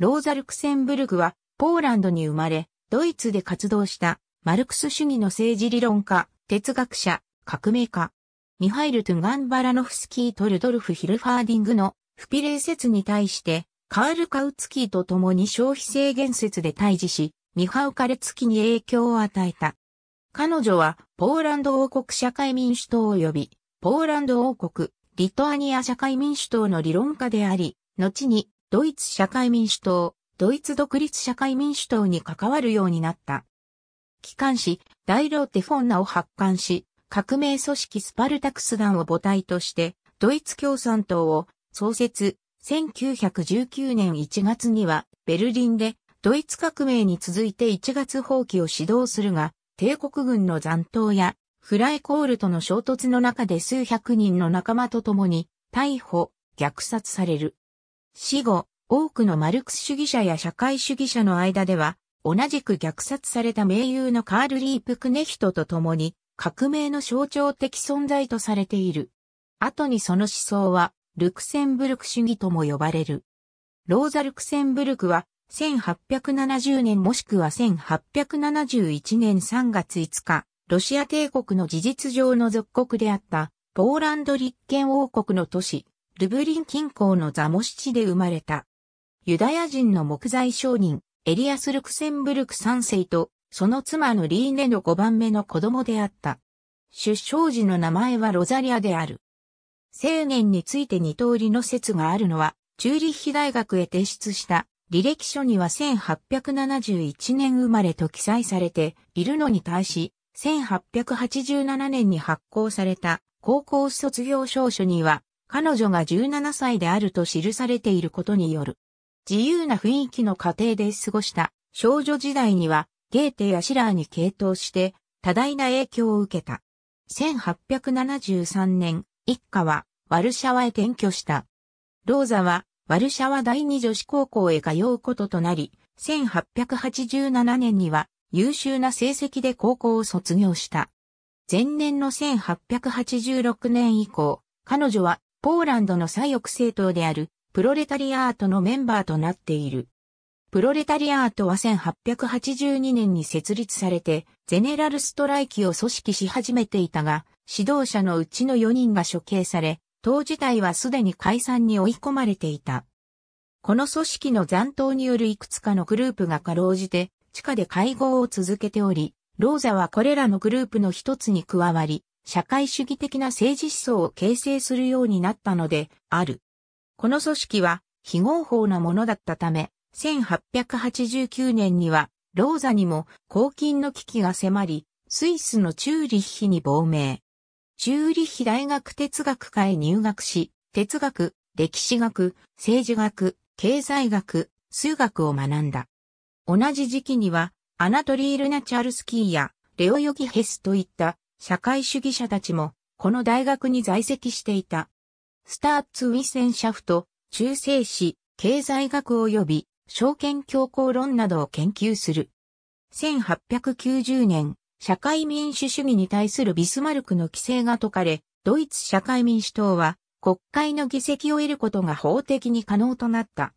ローザ・ルクセンブルグは、ポーランドに生まれ、ドイツで活動した、マルクス主義の政治理論家、哲学者、革命家。ミハイル・トゥンガンバラノフスキートルドルフ・ヒルファーディングの不比例説に対して、カール・カウツキーと共に消費制限説で対峙し、ミハウ・カレツキに影響を与えた。彼女は、ポーランド王国社会民主党及び、ポーランド王国、リトアニア社会民主党の理論家であり、後に、ドイツ社会民主党、ドイツ独立社会民主党に関わるようになった。機関紙、大ローテフォンナを発刊し、革命組織スパルタクス団を母体として、ドイツ共産党を創設、1919年1月にはベルリンでドイツ革命に続いて1月放棄を指導するが、帝国軍の残党やフライコールとの衝突の中で数百人の仲間と共に逮捕、虐殺される。死後、多くのマルクス主義者や社会主義者の間では、同じく虐殺された名優のカール・リープ・クネヒトと共に、革命の象徴的存在とされている。後にその思想は、ルクセンブルク主義とも呼ばれる。ローザ・ルクセンブルクは、1870年もしくは1871年3月5日、ロシア帝国の事実上の属国であった、ポーランド立憲王国の都市、ルブリン近郊のザモシチで生まれた。ユダヤ人の木材商人、エリアス・ルクセンブルク3世と、その妻のリーネの5番目の子供であった。出生時の名前はロザリアである。青年について二通りの説があるのは、チューリッヒ大学へ提出した履歴書には1871年生まれと記載されているのに対し、1887年に発行された高校卒業証書には彼女が17歳であると記されていることによる。自由な雰囲気の家庭で過ごした少女時代にはゲーテやシラーに傾倒して多大な影響を受けた。1873年、一家はワルシャワへ転居した。ローザはワルシャワ第二女子高校へ通うこととなり、1887年には優秀な成績で高校を卒業した。前年の1886年以降、彼女はポーランドの左翼政党であるプロレタリアートのメンバーとなっている。プロレタリアートは1882年に設立されて、ゼネラルストライキを組織し始めていたが、指導者のうちの4人が処刑され、党自体はすでに解散に追い込まれていた。この組織の残党によるいくつかのグループが過労うじて、地下で会合を続けており、ローザはこれらのグループの一つに加わり、社会主義的な政治思想を形成するようになったのである。この組織は非合法なものだったため、1889年にはローザにも公金の危機が迫り、スイスのチューリッヒに亡命。チューリッヒ大学哲学科へ入学し、哲学、歴史学、政治学、経済学、数学を学んだ。同じ時期には、アナトリール・ナチャルスキーやレオヨギヘスといった社会主義者たちも、この大学に在籍していた。スターツ・ウィセンシャフト、中世史、経済学及び、証券強行論などを研究する。1890年、社会民主主義に対するビスマルクの規制が解かれ、ドイツ社会民主党は国会の議席を得ることが法的に可能となった。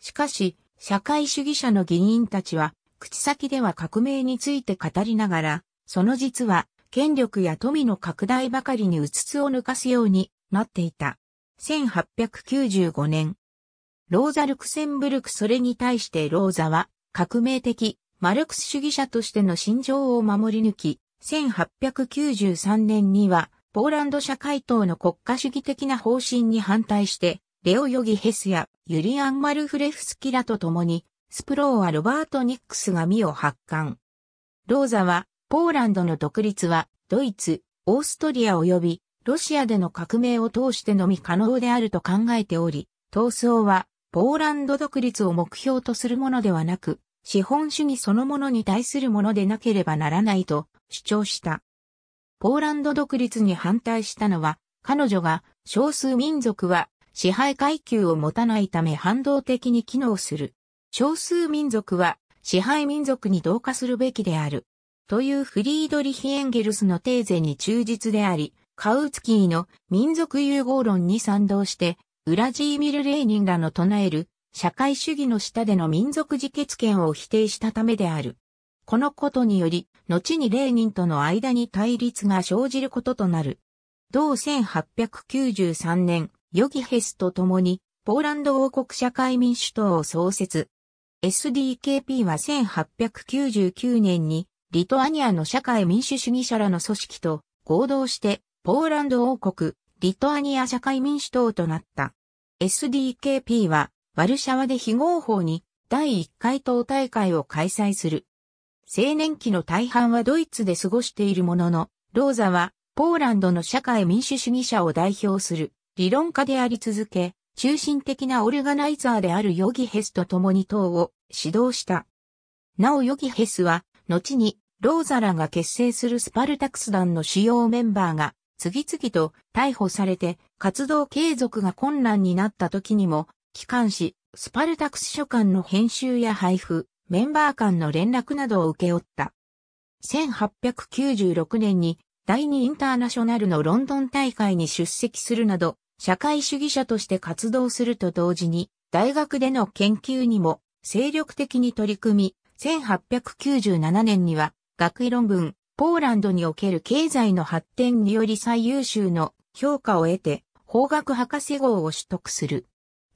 しかし、社会主義者の議員たちは、口先では革命について語りながら、その実は権力や富の拡大ばかりにうつつを抜かすようになっていた。1895年、ローザ・ルクセンブルクそれに対してローザは革命的マルクス主義者としての心情を守り抜き、1893年にはポーランド社会党の国家主義的な方針に反対して、レオ・ヨギ・ヘスやユリアン・マルフレフスキラと共に、スプローはロバート・ニックスが身を発刊。ローザはポーランドの独立は、ドイツ、オーストリア及び、ロシアでの革命を通してのみ可能であると考えており、闘争は、ポーランド独立を目標とするものではなく、資本主義そのものに対するものでなければならないと主張した。ポーランド独立に反対したのは、彼女が少数民族は支配階級を持たないため反動的に機能する。少数民族は支配民族に同化するべきであるというフリードリヒ・エンゲルスのテーゼに忠実であり、カウツキーの民族融合論に賛同して、ウラジーミル・レーニンらの唱える社会主義の下での民族自決権を否定したためである。このことにより、後にレーニンとの間に対立が生じることとなる。同1893年、ヨギヘスと共に、ポーランド王国社会民主党を創設。SDKP は1899年にリトアニアの社会民主主義者らの組織と合同してポーランド王国、リトアニア社会民主党となった。SDKP はワルシャワで非合法に第1回党大会を開催する。青年期の大半はドイツで過ごしているものの、ローザはポーランドの社会民主主義者を代表する理論家であり続け、中心的なオルガナイザーであるヨギヘスと共に党を指導した。なおヨギヘスは後にローザラが結成するスパルタクス団の主要メンバーが次々と逮捕されて活動継続が困難になった時にも、機関紙、スパルタクス書館の編集や配布、メンバー間の連絡などを受け負った。1896年に第二インターナショナルのロンドン大会に出席するなど、社会主義者として活動すると同時に、大学での研究にも精力的に取り組み、1897年には学位論文、ポーランドにおける経済の発展により最優秀の評価を得て、法学博士号を取得する。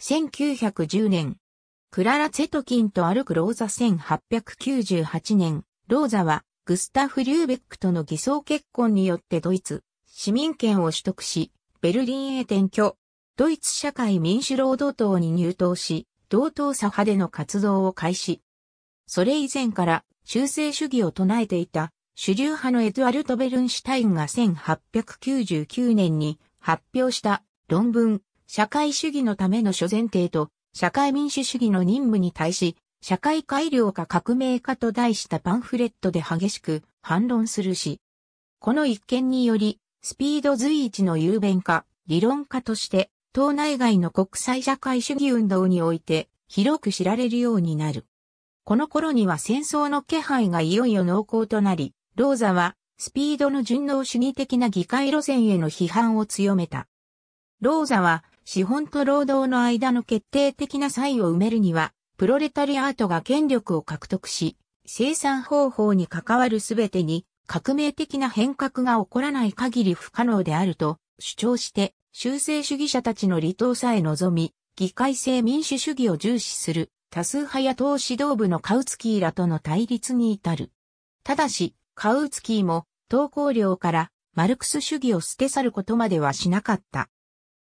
1910年、クララ・ツェトキンと歩くローザ1898年、ローザはグスタフ・リューベックとの偽装結婚によってドイツ、市民権を取得し、ベルリンへ転居。ドイツ社会民主労働党に入党し、同党左派での活動を開始。それ以前から修正主義を唱えていた主流派のエドワアルト・ベルンシュタインが1899年に発表した論文、社会主義のための諸前提と社会民主主義の任務に対し、社会改良か革命かと題したパンフレットで激しく反論するし、この一件により、スピード随一の雄弁化、理論家として、党内外の国際社会主義運動において広く知られるようになる。この頃には戦争の気配がいよいよ濃厚となり、ローザはスピードの順応主義的な議会路線への批判を強めた。ローザは資本と労働の間の決定的な差異を埋めるには、プロレタリアートが権力を獲得し、生産方法に関わるすべてに革命的な変革が起こらない限り不可能であると主張して、修正主義者たちの離党さえ望み、議会制民主主義を重視する多数派野党指導部のカウツキーらとの対立に至る。ただし、カウツキーも、投稿料からマルクス主義を捨て去ることまではしなかった。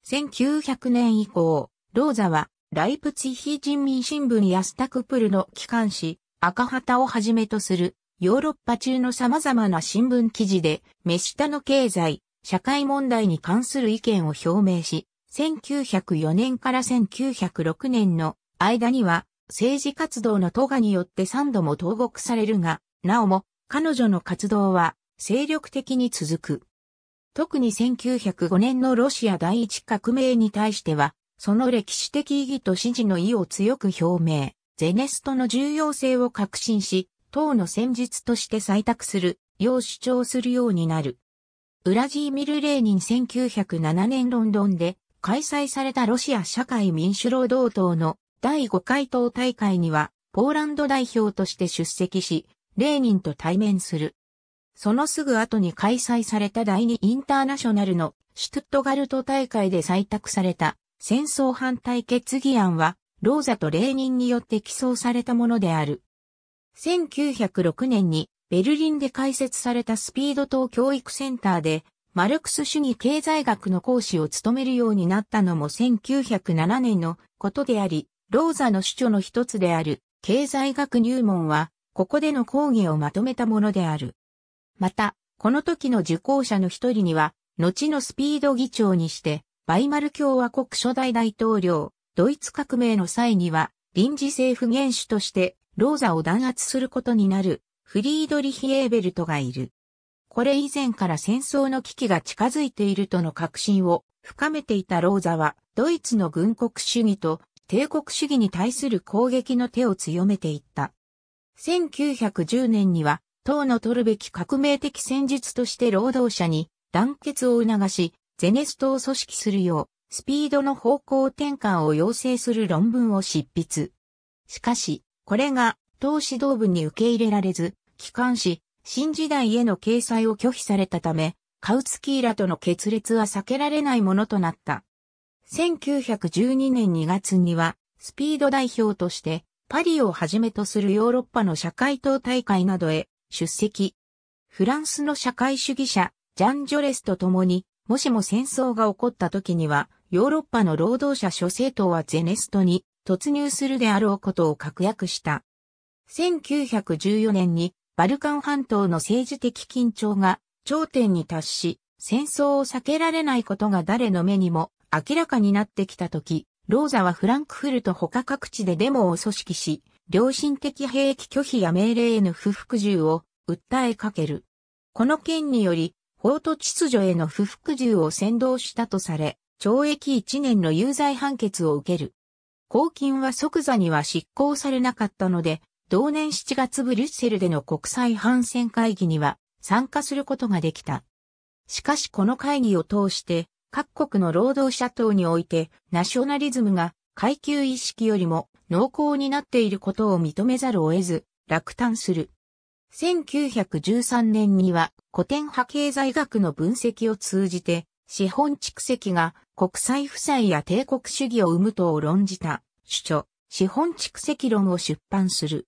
1900年以降、ローザは、ライプツィヒ人民新聞やスタクプルの機関紙、赤旗をはじめとする、ヨーロッパ中の様々な新聞記事で、目下の経済、社会問題に関する意見を表明し、1904年から1906年の間には政治活動の都がによって三度も投獄されるが、なおも彼女の活動は精力的に続く。特に1905年のロシア第一革命に対しては、その歴史的意義と支持の意を強く表明、ゼネストの重要性を確信し、党の戦術として採択する、よう主張するようになる。ウラジーミル・レーニン1907年ロンドンで開催されたロシア社会民主労働党の第5回党大会には、ポーランド代表として出席し、レーニンと対面する。そのすぐ後に開催された第2インターナショナルのシュトゥットガルト大会で採択された戦争反対決議案は、ローザとレーニンによって起草されたものである。1906年にベルリンで開設されたスピード党教育センターで、マルクス主義経済学の講師を務めるようになったのも1907年のことであり、ローザの主張の一つである経済学入門は、ここでの講義をまとめたものである。また、この時の受講者の一人には、後のスピード議長にして、バイマル共和国初代大統領、ドイツ革命の際には、臨時政府元首として、ローザを弾圧することになる、フリードリヒ・エーベルトがいる。これ以前から戦争の危機が近づいているとの確信を深めていたローザは、ドイツの軍国主義と帝国主義に対する攻撃の手を強めていった。1910年には、党の取るべき革命的戦術として労働者に団結を促し、ゼネストを組織するよう、スピードの方向転換を要請する論文を執筆。しかし、これが党指導部に受け入れられず、帰還し、新時代への掲載を拒否されたため、カウツキーらとの決裂は避けられないものとなった。1912年2月には、スピード代表として、パリをはじめとするヨーロッパの社会党大会などへ出席。フランスの社会主義者、ジャン・ジョレスと共に、もしも戦争が起こった時には、ヨーロッパの労働者諸政党はゼネストに突入するであろうことを確約した。1914年に、バルカン半島の政治的緊張が頂点に達し、戦争を避けられないことが誰の目にも明らかになってきた時、ローザはフランクフルト他各地でデモを組織し、良心的兵器拒否や命令への不服従を訴えかける。この件により、法と秩序への不服従を先導したとされ、懲役1年の有罪判決を受ける。公金は即座には執行されなかったので、同年7月ブリュッセルでの国際反戦会議には参加することができた。しかしこの会議を通して、各国の労働者等において、ナショナリズムが階級意識よりも濃厚になっていることを認めざるを得ず、落胆する。1913年には古典派経済学の分析を通じて、資本蓄積が国際負債や帝国主義を生むとを論じた主著、資本蓄積論を出版する。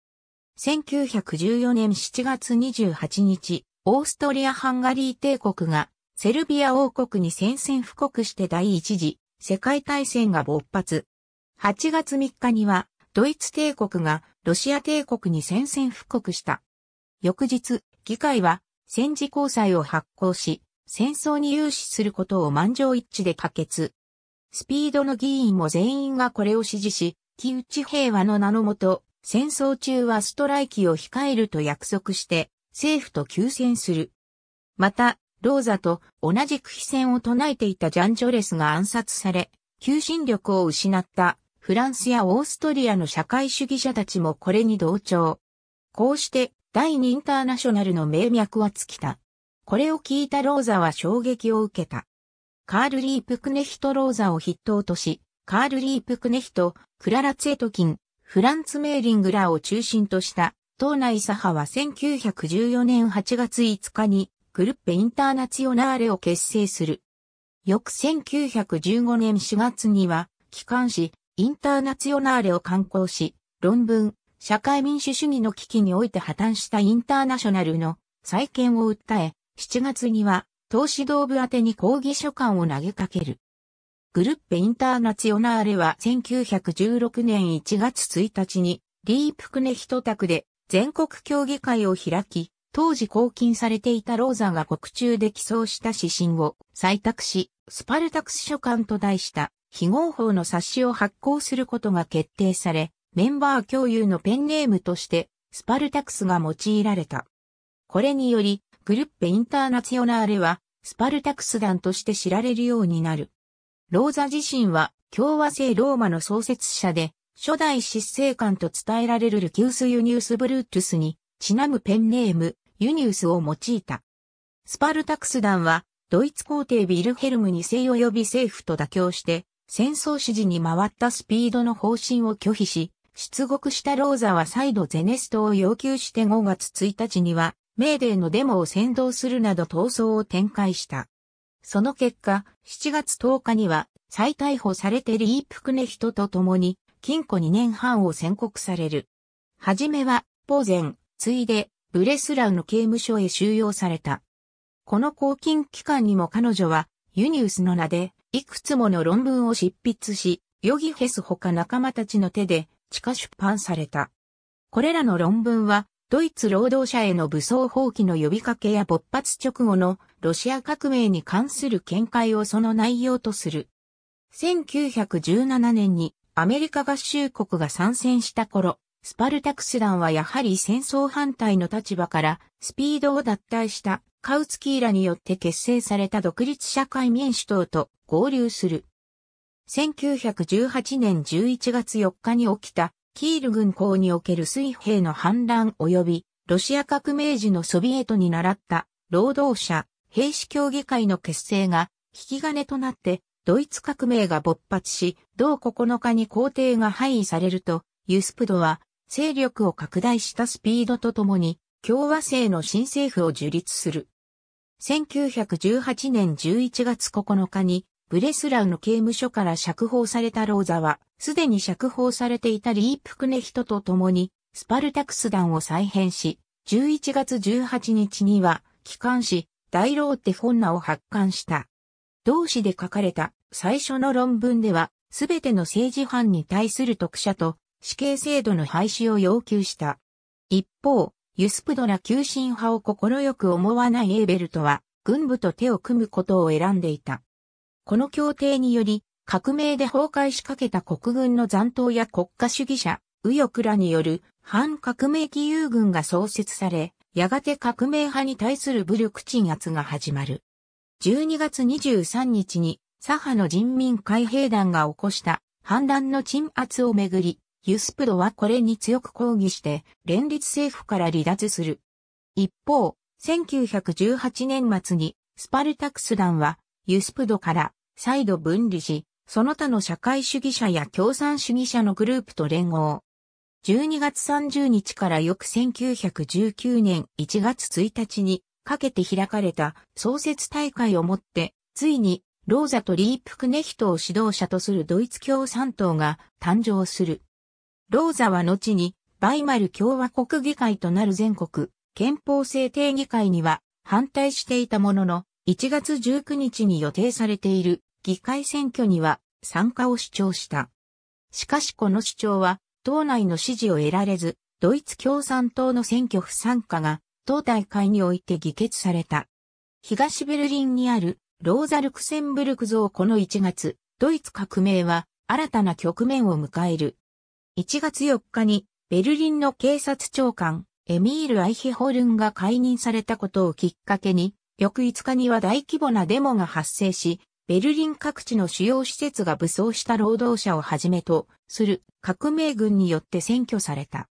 1914年7月28日、オーストリア・ハンガリー帝国がセルビア王国に宣戦布告して第一次世界大戦が勃発。8月3日にはドイツ帝国がロシア帝国に宣戦布告した。翌日、議会は戦時交際を発行し、戦争に融資することを満場一致で可決。スピードの議員も全員がこれを支持し、木内平和の名のもと、戦争中はストライキを控えると約束して、政府と休戦する。また、ローザと同じく非戦を唱えていたジャン・ジョレスが暗殺され、求心力を失ったフランスやオーストリアの社会主義者たちもこれに同調。こうして第二インターナショナルの名脈は尽きた。これを聞いたローザは衝撃を受けた。カール・リープ・クネヒト・ローザを筆頭とし、カール・リープ・クネヒト、クララ・ツェトキン、フランツ・メーリングらを中心とした、党内左派は1914年8月5日にグルッペインターナチオナーレを結成する。翌1915年4月には、機関紙、インターナチオナーレを刊行し、論文、社会民主主義の危機において破綻したインターナショナルの再建を訴え、7月には、投資道部宛に抗議書簡を投げかける。グルッペインターナチオナーレは1916年1月1日に、リープクネヒト宅で全国協議会を開き、当時拘禁されていたローザンは中で寄贈した指針を採択し、スパルタクス書簡と題した非合法の冊子を発行することが決定され、メンバー共有のペンネームとしてスパルタクスが用いられた。これにより、グルッペインターナツィオナーレは、スパルタクス団として知られるようになる。ローザ自身は、共和制ローマの創設者で、初代執政官と伝えられるルキウス・ユニウス・ブルートゥスに、ちなむペンネーム、ユニウスを用いた。スパルタクス団は、ドイツ皇帝ビルヘルム2世及び政府と妥協して、戦争支持に回ったスピードの方針を拒否し、出国したローザは再度ゼネストを要求して5月1日には、メーデーのデモを先導するなど闘争を展開した。その結果、7月10日には再逮捕されてリープクネヒトと共に禁錮2年半を宣告される。はじめは、ポーゼン、ついで、ブレスラウの刑務所へ収容された。この抗禁期間にも彼女は、ユニウスの名で、いくつもの論文を執筆し、ヨギフェス他仲間たちの手で、地下出版された。これらの論文は、ドイツ労働者への武装放棄の呼びかけや勃発直後のロシア革命に関する見解をその内容とする。1917年にアメリカ合衆国が参戦した頃、スパルタクス団はやはり戦争反対の立場からスピードを脱退したカウツキーラによって結成された独立社会民主党と合流する。1918年11月4日に起きたキール軍港における水兵の反乱及びロシア革命時のソビエトに習った労働者兵士協議会の結成が引き金となってドイツ革命が勃発し、同9日に皇帝が廃位されると、ユスプドは勢力を拡大したスピードとともに、共和制の新政府を樹立する。1918年11月9日に、ブレスラウの刑務所から釈放されたローザは、すでに釈放されていたリープクネヒトと共に、スパルタクス団を再編し、11月18日には、帰還し、大ローテフォンナを発刊した。同誌で書かれた最初の論文では、すべての政治犯に対する特赦と死刑制度の廃止を要求した。一方、ユスプドラ急進派を快く思わないエーベルトは、軍部と手を組むことを選んでいた。この協定により、革命で崩壊しかけた国軍の残党や国家主義者、右翼らによる反革命義勇軍が創設され、やがて革命派に対する武力鎮圧が始まる。12月23日に左派の人民海兵団が起こした反乱の鎮圧をめぐり、ユスプドはこれに強く抗議して、連立政府から離脱する。一方、1918年末に、スパルタクス団は、ユスプドから再度分離し、その他の社会主義者や共産主義者のグループと連合。12月30日から翌1919年1月1日にかけて開かれた創設大会をもって、ついにローザとリープクネヒトを指導者とするドイツ共産党が誕生する。ローザは後に、バイマル共和国議会となる全国、憲法制定議会には反対していたものの、1月19日に予定されている議会選挙には参加を主張した。しかしこの主張は、党内の支持を得られず、ドイツ共産党の選挙不参加が、党大会において議決された。東ベルリンにある、ローザ・ルクセンブルク像この1月、ドイツ革命は新たな局面を迎える。1月4日にベルリンの警察長官エミール・アイヒホルンが解任されたことをきっかけに、翌5日には大規模なデモが発生し、ベルリン各地の主要施設が武装した労働者をはじめとする革命軍によって占拠された。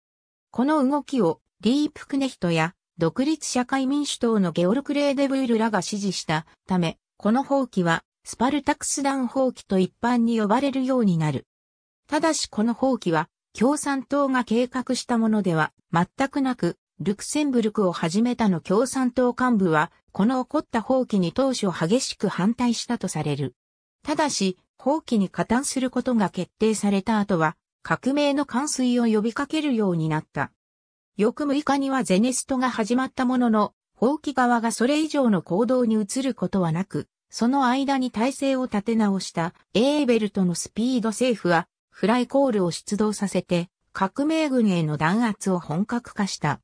この動きをリープクネヒトや独立社会民主党のゲオルク・レーデブールらが支持したため、この放棄はスパルタクス団放棄と一般に呼ばれるようになる。ただしこの放棄は、共産党が計画したものでは全くなく、ルクセンブルクを始めたの共産党幹部は、この起こった放棄に当初激しく反対したとされる。ただし、放棄に加担することが決定された後は、革命の完遂を呼びかけるようになった。翌6日にはゼネストが始まったものの、放棄側がそれ以上の行動に移ることはなく、その間に体制を立て直したエーベルトのスピード政府はフライコールを出動させて、革命軍への弾圧を本格化した。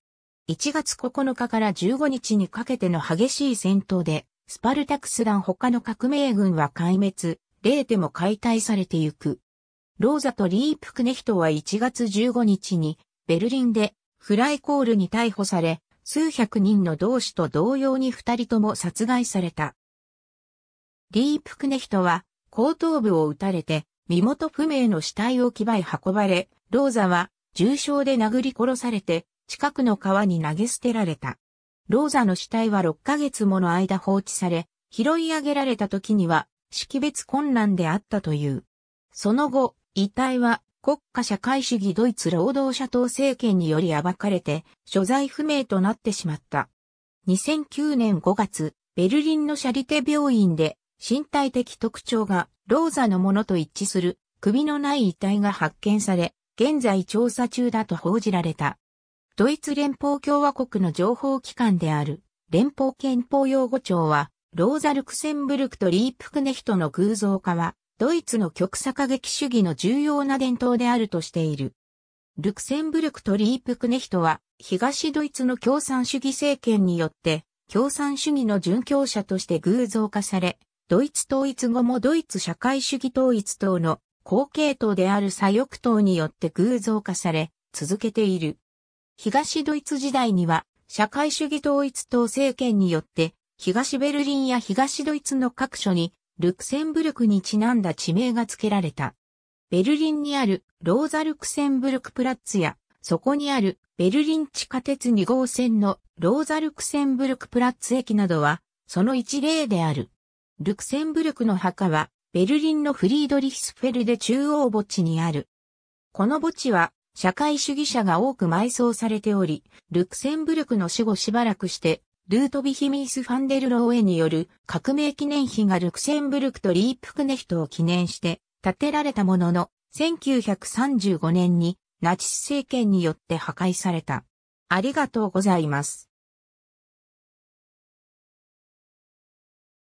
1月9日から15日にかけての激しい戦闘で、スパルタクス団他の革命軍は壊滅、レーテも解体されてゆく。ローザとリープクネヒトは1月15日に、ベルリンで、フライコールに逮捕され、数百人の同志と同様に二人とも殺害された。リープクネヒトは、後頭部を撃たれて、身元不明の死体を牙へ運ばれ、ローザは重傷で殴り殺されて、近くの川に投げ捨てられた。ローザの死体は6ヶ月もの間放置され、拾い上げられた時には識別困難であったという。その後、遺体は国家社会主義ドイツ労働者党政権により暴かれて、所在不明となってしまった。2009年5月、ベルリンのシャリテ病院で身体的特徴がローザのものと一致する首のない遺体が発見され、現在調査中だと報じられた。ドイツ連邦共和国の情報機関である連邦憲法擁護庁は、ローザ・ルクセンブルクとリープクネヒトの偶像化は、ドイツの極左過激主義の重要な伝統であるとしている。ルクセンブルクとリープクネヒトは、東ドイツの共産主義政権によって、共産主義の殉教者として偶像化され、ドイツ統一後もドイツ社会主義統一党の後継党である左翼党によって偶像化され、続けている。東ドイツ時代には、社会主義統一党政権によって、東ベルリンや東ドイツの各所に、ルクセンブルクにちなんだ地名が付けられた。ベルリンにあるローザルクセンブルクプラッツや、そこにあるベルリン地下鉄2号線のローザルクセンブルクプラッツ駅などは、その一例である。ルクセンブルクの墓は、ベルリンのフリードリヒスフェルで中央墓地にある。この墓地は、社会主義者が多く埋葬されており、ルクセンブルクの死後しばらくして、ルートビヒミース・ファンデル・ローエによる革命記念碑がルクセンブルクとリープクネヒトを記念して建てられたものの、1935年にナチス政権によって破壊された。ありがとうございます。